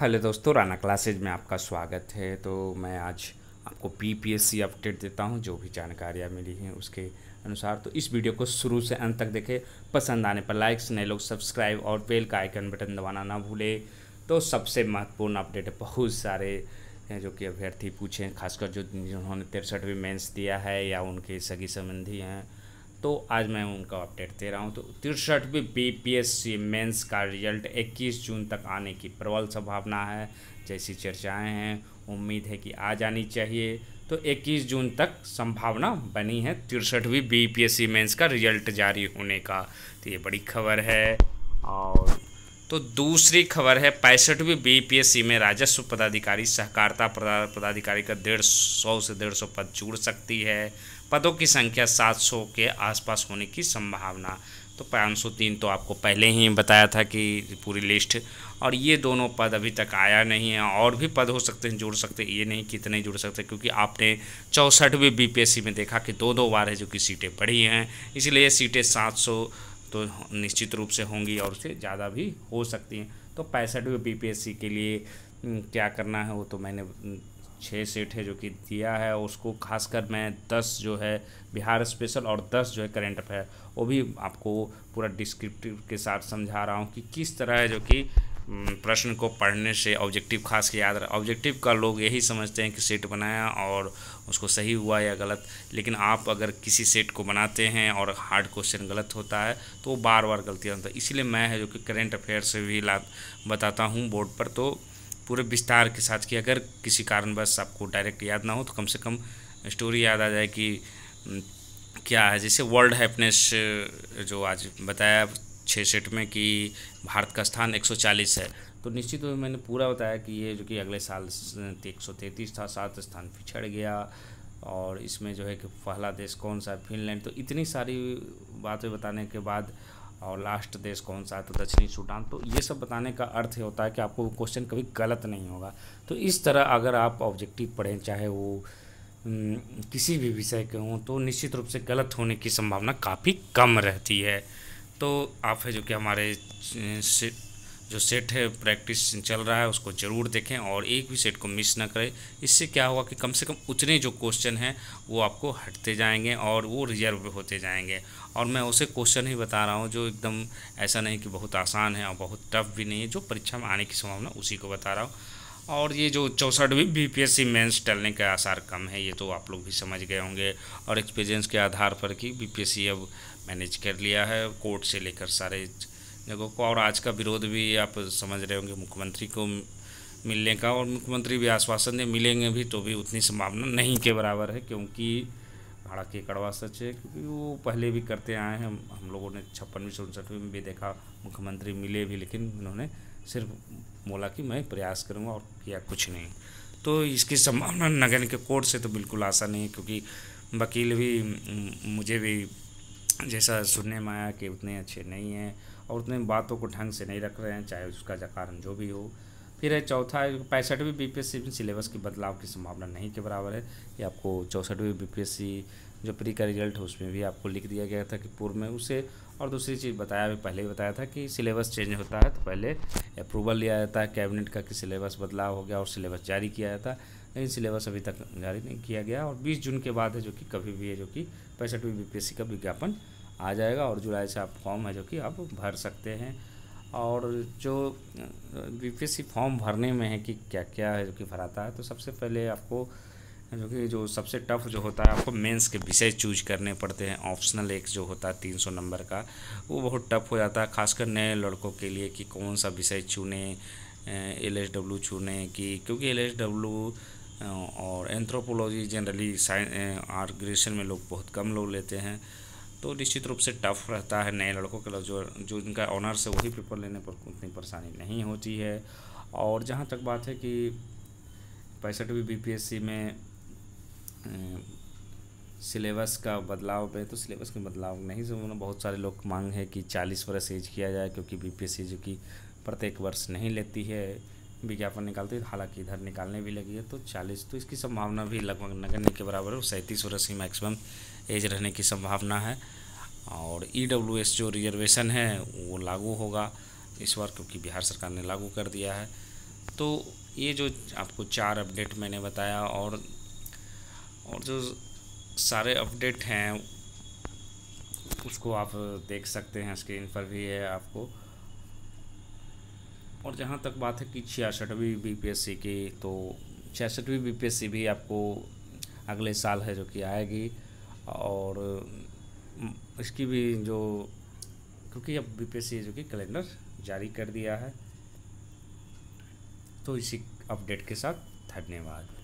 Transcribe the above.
hello दोस्तों Rana classes में आपका स्वागत है तो मैं आज आपको पीपीएससी अपडेट देता हूं जो भी जानकारियां मिली हैं उसके अनुसार तो इस वीडियो को शुरू से अंत तक देखें पसंद आने पर लाइक्स नए लोग सब्सक्राइब और बेल का आइकन बटन दबाना ना भूले तो सबसे महत्वपूर्ण अपडेट है बहुत सारे हैं जो कि अभ्यर्थी पूछे हैं खासकर जो जिन्होंने तिरसठवीं मेंस दिया है या उनके सगी संबंधी हैं तो आज मैं उनका अपडेट दे रहा हूँ तो तिरसठवीं B P S C mains का रिजल्ट 21 जून तक आने की प्रबल संभावना है जैसी चर्चाएं हैं उम्मीद है कि आ जानी चाहिए तो 21 जून तक संभावना बनी है तिरसठवीं B P S C mains का रिजल्ट जारी होने का तो ये बड़ी खबर है और तो दूसरी खबर है पैंसठवीं बी पी एस सी में राजस्व पदाधिकारी सहकारिता पदाधिकारी का डेढ़ सौ से डेढ़ सौ पद जुड़ सकती है पदों की संख्या 700 के आसपास होने की संभावना तो 503 तो आपको पहले ही बताया था कि पूरी लिस्ट और ये दोनों पद अभी तक आया नहीं है और भी पद हो सकते हैं जुड़ सकते हैं ये नहीं कितने जुड़ सकते क्योंकि आपने चौंसठवीं बीपीएससी में देखा कि दो दो बार है जो कि सीटें बढ़ी हैं इसलिए सीटें 700 तो निश्चित रूप से होंगी और उससे ज़्यादा भी हो सकती हैं तो एस सी के लिए क्या करना है वो तो मैंने छः सेट है जो कि दिया है उसको खासकर मैं दस जो है बिहार स्पेशल और दस जो है करेंट अफेयर वो भी आपको पूरा डिस्क्रिप्टिव के साथ समझा रहा हूँ कि किस तरह है जो कि प्रश्न को पढ़ने से ऑब्जेक्टिव खास के याद रहा ऑब्जेक्टिव का लोग यही समझते हैं कि सेट बनाया और उसको सही हुआ या गलत लेकिन आप अगर किसी सेट को बनाते हैं और हार्ड क्वेश्चन गलत होता है तो वो बार बार गलतियाँ होता है तो इसलिए मैं है जो कि करेंट अफेयर से भी ला बताता हूँ बोर्ड पर तो पूरे विस्तार के साथ कि अगर किसी कारणवश आपको डायरेक्ट याद ना हो तो कम से कम स्टोरी याद आ जाए कि क्या है जैसे वर्ल्ड हैप्पीनेस जो आज बताया छः सेट में कि भारत का स्थान 140 है तो निश्चित रूप तो मैंने पूरा बताया कि ये जो कि अगले साल एक सौ तैंतीस था सात स्थान पिछड़ गया और इसमें जो है कि पहला देश कौन सा है फिनलैंड तो इतनी सारी बातें बताने के बाद और लास्ट देश कौन सा है तो दक्षिणी सूडान तो ये सब बताने का अर्थ होता है कि आपको वो क्वेश्चन कभी गलत नहीं होगा तो इस तरह अगर आप ऑब्जेक्टिव पढ़ें चाहे वो हम्म, किसी भी विषय के हों तो निश्चित रूप से गलत होने की संभावना काफ़ी कम रहती है तो आप है जो कि हमारे जो सेट है प्रैक्टिस चल रहा है उसको ज़रूर देखें और एक भी सेट को मिस ना करें इससे क्या होगा कि कम से कम उतने जो क्वेश्चन हैं वो आपको हटते जाएंगे और वो रिजर्व होते जाएंगे और मैं उसे क्वेश्चन ही बता रहा हूँ जो एकदम ऐसा नहीं कि बहुत आसान है और बहुत टफ भी नहीं है जो परीक्षा में आने की संभावना उसी को बता रहा हूँ और ये जो चौंसठवीं B P S C mains टलने का आसार कम है ये तो आप लोग भी समझ गए होंगे और एक्सपीरियंस के आधार पर कि बी पी एस सी अब मैनेज कर लिया है कोर्ट से लेकर सारे जगहों को और आज का विरोध भी आप समझ रहे होंगे मुख्यमंत्री को मिलने का और मुख्यमंत्री भी आश्वासन दें मिलेंगे भी तो भी उतनी संभावना नहीं के बराबर है क्योंकि भाड़ा के कड़वा सच है क्योंकि वो पहले भी करते आए हैं हम लोगों ने छप्पनवीं से उनसठवीं में भी देखा मुख्यमंत्री मिले भी लेकिन उन्होंने सिर्फ बोला कि मैं प्रयास करूँगा और किया कुछ नहीं तो इसकी संभावना नगर के कोर्ट से तो बिल्कुल आशा नहीं है क्योंकि वकील भी मुझे भी जैसा सुनने में आया कि उतने अच्छे नहीं हैं और उतने बातों को ढंग से नहीं रख रहे हैं चाहे उसका कारण जो भी हो फिर है चौथा पैंसठवीं बी पी सिलेबस के बदलाव की संभावना नहीं के बराबर है ये आपको चौंसठवीं बी जो प्री का रिजल्ट है उसमें भी आपको लिख दिया गया था कि पूर्व में उसे और दूसरी चीज़ बताया भी पहले ही बताया था कि सिलेबस चेंज होता है तो पहले अप्रूवल लिया जाता है कैबिनेट का कि सिलेबस बदलाव हो गया और सिलेबस जारी किया जाता है लेकिन सिलेबस अभी तक जारी नहीं किया गया और बीस जून के बाद है जो कि कभी भी है जो कि पैंसठवीं बी का विज्ञापन आ जाएगा और जुलाई से आप फॉर्म है जो कि आप भर सकते हैं और जो बी फॉर्म भरने में है कि क्या क्या है जो कि भराता है तो सबसे पहले आपको जो कि जो सबसे टफ जो होता है आपको मेंस के विषय चूज करने पड़ते हैं ऑप्शनल एक जो होता है तीन सौ नंबर का वो बहुत टफ हो जाता है खासकर नए लड़कों के लिए कि कौन सा विषय चुने एल एस डब्ल्यू चुने कि क्योंकि एल एस डब्ल्यू और एंथ्रोपोलॉजी जनरली साइंस आर्ट में लोग बहुत कम लोग लेते हैं तो निश्चित रूप से टफ रहता है नए लड़कों के लिए जो जो इनका ऑनर्स है वही पेपर लेने पर उतनी परेशानी नहीं होती है और जहाँ तक बात है कि पैंसठवीं बीपीएससी में सिलेबस का बदलाव पे तो सिलेबस के बदलाव नहीं से उन्होंने बहुत सारे लोग मांग है कि चालीस वर्ष एज किया जाए क्योंकि बीपीएससी जो कि प्रत्येक वर्ष नहीं लेती है विज्ञापन निकालते हालांकि इधर निकालने भी लगी है तो चालीस तो इसकी संभावना भी लगभग नगण्य के बराबर है सैंतीस वर्ष ही मैक्सिमम एज रहने की संभावना है और ई e जो रिजर्वेशन है वो लागू होगा इस बार क्योंकि बिहार सरकार ने लागू कर दिया है तो ये जो आपको चार अपडेट मैंने बताया और और जो सारे अपडेट हैं उसको आप देख सकते हैं स्क्रीन पर भी है आपको और जहाँ तक बात है कि छियासठवीं बीपीएससी की तो छियासठवीं बीपीएससी भी आपको अगले साल है जो कि आएगी और इसकी भी जो क्योंकि अब बीपीएससी जो कि कैलेंडर जारी कर दिया है तो इसी अपडेट के साथ धन्यवाद